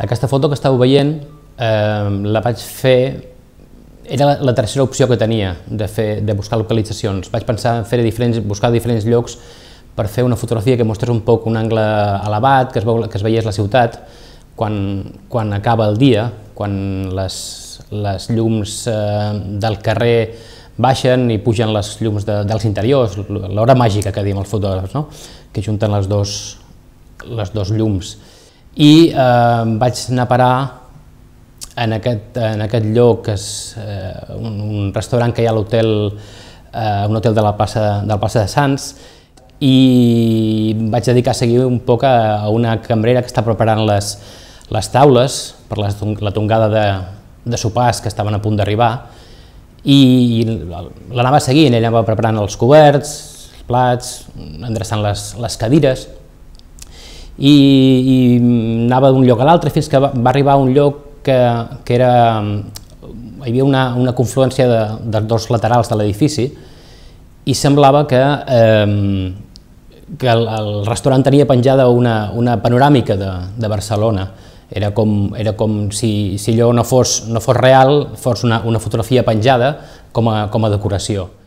Aquesta foto que estàveu veient eh, la vaig fer era la, la tercera opció que tenia de, fer, de buscar localitzacions. Vaig pensar en fer diferents, buscar diferents llocs per fer una fotografia que mostrés un poc un angle elevat, que es, veu, que es veiés la ciutat, quan, quan acaba el dia, quan les, les llums eh, del carrer baixen i pugen les llums de, dels interiors, l'hora màgica que diem els fotògrafs, no? que junten les dos, les dos llums i eh, vaig anar a parar en aquest, en aquest lloc, que és eh, un, un restaurant que hi ha a l'hotel, eh, un hotel de la plaça, del plaça de Sants, i vaig dedicar a seguir un poc a, una cambrera que està preparant les, les taules per les, la tongada de, de sopars que estaven a punt d'arribar, i l'anava seguint, ella va preparant els coberts, els plats, endreçant les, les cadires, i, i anava d'un lloc a l'altre fins que va, va arribar a un lloc que, que era, hi havia una, una confluència de, de dos laterals de l'edifici i semblava que, eh, que el, el restaurant tenia penjada una, una panoràmica de, de Barcelona era com, era com si, si allò no fos, no fos real, fos una, una fotografia penjada com a, com a decoració.